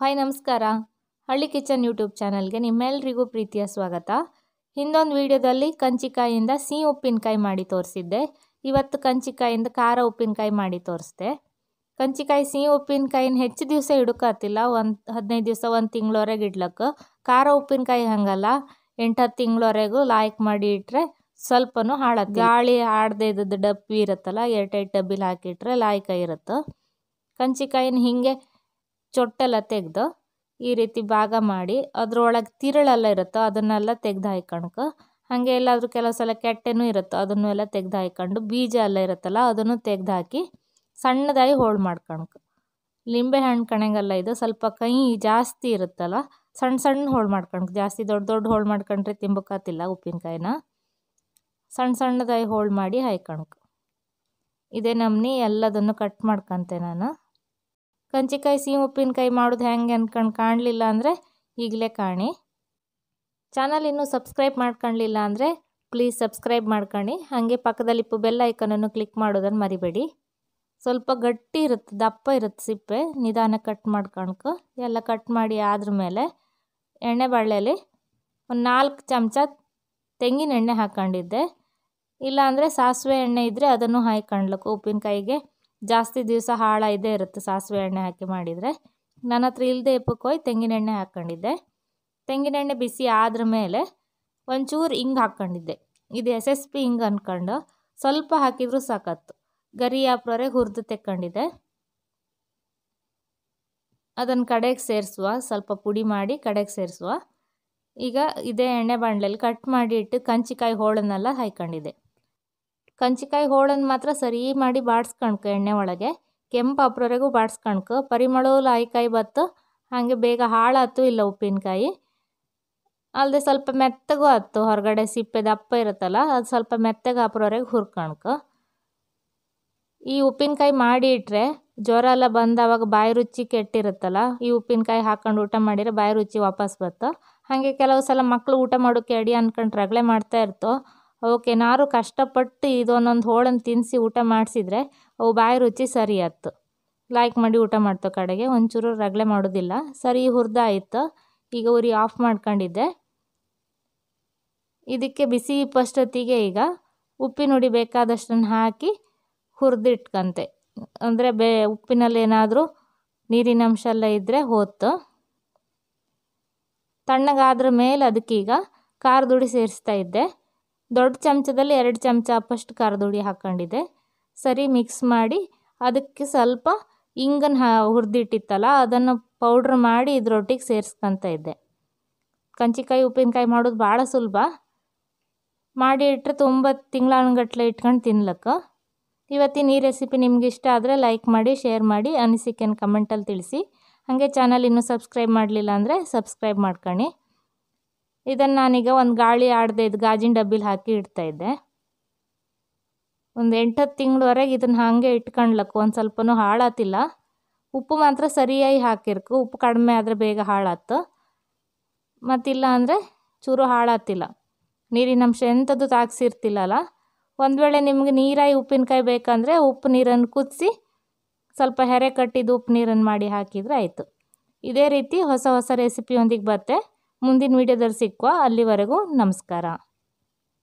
hi ನಮಸ್ಕಾರ ಹಳ್ಳಿ kitchen YouTube ಚಾನಲ್ಗೆ ನಿಮ್ಮೆಲ್ಲರಿಗೂ ಪ್ರೀತಿಯ ಸ್ವಾಗತ ಹಿಂದೊಂದು ವಿಡಿಯೋದಲ್ಲಿ ಕಂಚಿಕಾಯಿಂದ ಸಿಹಿ ಉಪ್ಪಿನಕಾಯಿ ಮಾಡಿ ತೋರಿಸಿದ್ದೆ ಇವತ್ತು ಕಂಚಿಕಾಯಿಂದ ಖಾರ ಉಪ್ಪಿನಕಾಯಿ ಮಾಡಿ ತೋರಿಸ್ದೆ ಕಂಚಿಕಾಯಿ ಸಿಹಿ ಉಪ್ಪಿನಕಾಯಿನ ಹೆಚ್ಚು ದಿವಸ ಹಿಡ್ಕತ್ತಿಲ್ಲ ಒಂದು ಹದಿನೈದು ದಿವಸ ಒಂದು ತಿಂಗಳವರೆಗೆ ಇಡ್ಲಕ್ಕೆ ಖಾರ ಉಪ್ಪಿನಕಾಯಿ ಹಂಗಲ್ಲ ಎಂಟು ಹತ್ತು ತಿಂಗಳವರೆಗೂ ಲಾಯ್ಕ್ ಮಾಡಿ ಇಟ್ಟರೆ ಸ್ವಲ್ಪನೂ ಹಾಳತ್ತೆ ಗಾಳಿ ಆಡದೆ ಇದ್ದದ್ದು ಡಬ್ಬಿ ಇರುತ್ತಲ್ಲ ಎರಡು ಡಬ್ಬಿಲಿ ಹಾಕಿಟ್ರೆ ಲಾಯ್ಕಾಯಿ ಇರುತ್ತೆ ಕಂಚಿಕಾಯಿನ ಹೀಗೆ ಚೊಟ್ಟೆಲ್ಲ ತೆಗೆದು ಈ ರೀತಿ ಭಾಗ ಮಾಡಿ ಅದರೊಳಗೆ ತಿರುಳೆಲ್ಲ ಇರುತ್ತೋ ಅದನ್ನೆಲ್ಲ ತೆಗ್ದು ಹಾಗೆ ಎಲ್ಲಾದರೂ ಕೆಲವು ಸಲ ಕೆಟ್ಟೆನೂ ಇರುತ್ತೋ ಅದನ್ನು ಎಲ್ಲ ತೆಗ್ದು ಹಾಯ್ಕೊಂಡು ಬೀಜ ಎಲ್ಲ ಇರುತ್ತಲ್ಲ ಅದನ್ನು ತೆಗ್ದು ಹಾಕಿ ಸಣ್ಣದಾಗಿ ಹೋಳು ಮಾಡ್ಕಣ್ಕು ಲಿಂಬೆ ಹಣ್ಣು ಕಣೆಗೆಲ್ಲ ಇದು ಸ್ವಲ್ಪ ಕೈ ಜಾಸ್ತಿ ಇರುತ್ತಲ್ಲ ಸಣ್ಣ ಸಣ್ಣ ಹೋಳು ಮಾಡ್ಕಣ್ಕು ಜಾಸ್ತಿ ದೊಡ್ಡ ದೊಡ್ಡ ಹೋಳು ಮಾಡ್ಕೊಂಡ್ರೆ ತಿಂಬಕ್ಕಾತಿಲ್ಲ ಉಪ್ಪಿನಕಾಯಿನ ಸಣ್ಣ ಸಣ್ಣದಾಗಿ ಹೋಳು ಮಾಡಿ ಹಾಯ್ಕಣ್ಕು ಇದೇ ನಮ್ನಿ ಎಲ್ಲದನ್ನು ಕಟ್ ಮಾಡ್ಕೊತೆ ನಾನು ಕಂಚಿಕಾಯಿ ಸೀಮ್ ಉಪ್ಪಿನಕಾಯಿ ಮಾಡೋದು ಹೆಂಗೆ ಅಂದ್ಕೊಂಡು ಕಾಣಲಿಲ್ಲ ಅಂದರೆ ಈಗಲೇ ಕಾಣಿ ಚಾನಲ್ ಇನ್ನೂ ಸಬ್ಸ್ಕ್ರೈಬ್ ಮಾಡ್ಕೊಳ್ಳಿಲ್ಲ ಅಂದರೆ ಪ್ಲೀಸ್ ಸಬ್ಸ್ಕ್ರೈಬ್ ಮಾಡ್ಕೊಳ್ಳಿ ಹಾಗೆ ಪಕ್ಕದಲ್ಲಿ ಬೆಲ್ ಐಕನನ್ನು ಕ್ಲಿಕ್ ಮಾಡೋದನ್ನು ಮರಿಬೇಡಿ ಸ್ವಲ್ಪ ಗಟ್ಟಿ ಇರುತ್ತೆ ದಪ್ಪ ಇರುತ್ತೆ ಸಿಪ್ಪೆ ನಿಧಾನ ಕಟ್ ಮಾಡ್ಕೊಳ್ಕು ಎಲ್ಲ ಕಟ್ ಮಾಡಿ ಆದ್ರ ಮೇಲೆ ಎಣ್ಣೆ ಬಾಳೆಲಿ ಒಂದು ನಾಲ್ಕು ಚಮಚ ತೆಂಗಿನ ಎಣ್ಣೆ ಹಾಕ್ಕೊಂಡಿದ್ದೆ ಇಲ್ಲಾಂದರೆ ಸಾಸಿವೆ ಎಣ್ಣೆ ಇದ್ದರೆ ಅದನ್ನು ಹಾಯ್ಕೊಂಡ್ಲಕ್ಕು ಉಪ್ಪಿನಕಾಯಿಗೆ ಜಾಸ್ತಿ ದಿವಸ ಹಾಳ ಇದೇ ಇರುತ್ತೆ ಸಾಸಿವೆ ಎಣ್ಣೆ ಹಾಕಿ ಮಾಡಿದರೆ ನನ್ನ ಹತ್ರ ಇಲ್ಲದೆ ಎಪ್ಪಕ್ಕೋಯ್ ತೆಂಗಿನೆಣ್ಣೆ ಹಾಕ್ಕೊಂಡಿದ್ದೆ ತೆಂಗಿನೆಣ್ಣೆ ಬಿಸಿ ಆದ್ರ ಮೇಲೆ ಒಂಚೂರು ಹಿಂಗೆ ಹಾಕ್ಕೊಂಡಿದ್ದೆ ಇದು ಎಸ್ ಎಸ್ ಪಿ ಹಿಂಗೆ ಅಂದ್ಕೊಂಡು ಸ್ವಲ್ಪ ಹಾಕಿದರೂ ಸಾಕತ್ತು ಗರಿ ಹಾಪ್ರವರೆಗೆ ಹುರಿದು ತೆಕ್ಕೊಂಡಿದ್ದೆ ಅದನ್ನು ಕಡೆಗೆ ಸೇರಿಸುವ ಸ್ವಲ್ಪ ಪುಡಿ ಮಾಡಿ ಕಡೆಗೆ ಸೇರಿಸುವ ಈಗ ಇದೇ ಎಣ್ಣೆ ಬಾಣಲೆಯಲ್ಲಿ ಕಟ್ ಮಾಡಿ ಇಟ್ಟು ಕಂಚಿಕಾಯಿ ಹೋಳನ್ನೆಲ್ಲ ಹಾಯ್ಕೊಂಡಿದ್ದೆ ಕಂಚಿಕಾಯಿ ಹೋಳನ್ನು ಮಾತ್ರ ಸರಿ ಮಾಡಿ ಬಾಡಿಸ್ಕಣ್ಕು ಎಣ್ಣೆ ಒಳಗೆ ಕೆಂಪು ಅಪ್ರವರೆಗೂ ಬಾಡಿಸ್ಕಣ್ಕು ಪರಿಮಳ ಲಾಯಿಕಾಯಿ ಬತ್ತು ಹಾಗೆ ಬೇಗ ಹಾಳಾಯ್ತು ಇಲ್ಲ ಉಪ್ಪಿನಕಾಯಿ ಅಲ್ಲದೆ ಸ್ವಲ್ಪ ಮೆತ್ತಗೂ ಆಯ್ತು ಹೊರಗಡೆ ಸಿಪ್ಪೆ ದಪ್ಪ ಇರುತ್ತಲ್ಲ ಅದು ಸ್ವಲ್ಪ ಮೆತ್ತಗೆ ಹಾಪ್ರವರೆಗೆ ಹುರ್ಕಣ್ಕು ಈ ಉಪ್ಪಿನಕಾಯಿ ಮಾಡಿ ಇಟ್ಟರೆ ಜ್ವರ ಎಲ್ಲ ಬಂದವಾಗ ಬಾಯಿ ರುಚಿ ಕೆಟ್ಟಿರುತ್ತಲ್ಲ ಈ ಉಪ್ಪಿನಕಾಯಿ ಹಾಕೊಂಡು ಊಟ ಮಾಡಿದರೆ ಬಾಯಿ ರುಚಿ ವಾಪಸ್ ಬತ್ತು ಹಾಗೆ ಕೆಲವು ಸಲ ಮಕ್ಕಳು ಊಟ ಮಾಡೋಕ್ಕೆ ಅಡಿ ಅಂದ್ಕೊಂಡು ರಗಳೆ ಮಾಡ್ತಾ ಇರ್ತೋ ನಾರು ಕಷ್ಟಪಟ್ಟು ಇದೊಂದೊಂದು ಹೋಳನ್ನು ತಿನ್ನಿಸಿ ಊಟ ಮಾಡಿಸಿದ್ರೆ ಅವು ಬಾಯಿ ರುಚಿ ಸರಿ ಆಯ್ತು ಲೈಕ್ ಮಾಡಿ ಊಟ ಮಾಡ್ತವೆ ಕಡೆಗೆ ಒಂಚೂರು ರಗಳೆ ಮಾಡೋದಿಲ್ಲ ಸರಿ ಹುರಿದಾಯಿತು ಈಗ ಉರಿ ಆಫ್ ಮಾಡ್ಕೊಂಡಿದ್ದೆ ಇದಕ್ಕೆ ಬಿಸಿ ಪಷ್ಟೊತ್ತಿಗೆ ಈಗ ಉಪ್ಪಿನುಡಿ ಬೇಕಾದಷ್ಟನ್ನು ಹಾಕಿ ಹುರಿದಿಟ್ಕಂತೆ ಅಂದರೆ ಬೇ ಉಪ್ಪಿನಲ್ಲಿ ಏನಾದರೂ ಅಂಶ ಎಲ್ಲ ಇದ್ದರೆ ಹೋತು ತಣ್ಣಗಾದ್ರ ಮೇಲೆ ಅದಕ್ಕೀಗ ಖಾರದುಡಿ ಸೇರಿಸ್ತಾ ಇದ್ದೆ ದೊಡ್ಡ ಚಮಚದಲ್ಲಿ ಎರಡು ಚಮಚ ಅಪ್ಪಷ್ಟು ಖಾರದ ಹುಡಿ ಹಾಕ್ಕೊಂಡಿದ್ದೆ ಸರಿ ಮಿಕ್ಸ್ ಮಾಡಿ ಅದಕ್ಕೆ ಸ್ವಲ್ಪ ಇಂಗನ್ನು ಹಾ ಹುರಿದಿಟ್ಟಿತ್ತಲ್ಲ ಅದನ್ನು ಪೌಡ್ರ್ ಮಾಡಿ ಇದ್ರೊಟ್ಟಿಗೆ ಸೇರಿಸ್ಕೊತ ಇದ್ದೆ ಕಂಚಿಕಾಯಿ ಉಪ್ಪಿನಕಾಯಿ ಮಾಡೋದು ಭಾಳ ಸುಲಭ ಮಾಡಿ ಇಟ್ಟರೆ ತುಂಬ ಗಟ್ಟಲೆ ಇಟ್ಕೊಂಡು ತಿನ್ಲಕ್ಕ ಇವತ್ತಿನ ಈ ರೆಸಿಪಿ ನಿಮ್ಗೆ ಇಷ್ಟ ಆದರೆ ಲೈಕ್ ಮಾಡಿ ಶೇರ್ ಮಾಡಿ ಅನಿಸಿಕೆನ ಕಮೆಂಟಲ್ಲಿ ತಿಳಿಸಿ ಹಾಗೆ ಚಾನಲ್ ಇನ್ನೂ ಸಬ್ಸ್ಕ್ರೈಬ್ ಮಾಡಲಿಲ್ಲ ಅಂದರೆ ಸಬ್ಸ್ಕ್ರೈಬ್ ಮಾಡ್ಕೊಳ್ಳಿ ಇದನ್ನು ನಾನೀಗ ಒಂದು ಗಾಳಿ ಆಡದೆ ಇದು ಗಾಜಿನ ಡಬ್ಬಿಲಿ ಹಾಕಿ ಇದ್ದೆ ಒಂದು ಎಂಟತ್ತು ತಿಂಗಳವರೆಗೆ ಇದನ್ನು ಹಾಗೆ ಇಟ್ಕೊಂಡ್ಲಕ್ಕು ಒಂದು ಸ್ವಲ್ಪನೂ ಹಾಳಾತಿಲ್ಲ ಉಪ್ಪು ಮಾತ್ರ ಸರಿಯಾಗಿ ಹಾಕಿರ್ಕು ಉಪ್ಪು ಕಡಿಮೆ ಆದರೆ ಬೇಗ ಹಾಳಾತು ಮತ್ತಿಲ್ಲ ಅಂದರೆ ಚೂರು ಹಾಳಾತಿಲ್ಲ ನೀರಿನಂಶ ಎಂಥದ್ದು ತಾಗಿಸಿರ್ತಿಲ್ಲಲ್ಲ ಒಂದು ವೇಳೆ ನಿಮಗೆ ನೀರಾಗಿ ಉಪ್ಪಿನಕಾಯಿ ಬೇಕಂದರೆ ಉಪ್ಪು ನೀರನ್ನು ಕುದಿಸಿ ಸ್ವಲ್ಪ ಹೆರೆ ಕಟ್ಟಿದ್ದು ಉಪ್ಪು ನೀರನ್ನು ಮಾಡಿ ಹಾಕಿದರೆ ಆಯಿತು ಇದೇ ರೀತಿ ಹೊಸ ಹೊಸ ರೆಸಿಪಿಯೊಂದಿಗೆ ಬರ್ತೆ ಮುಂದಿನ ವೀಡಿಯೋದಲ್ಲಿ ಸಿಕ್ಕುವ ಅಲ್ಲಿವರೆಗೂ ನಮಸ್ಕಾರ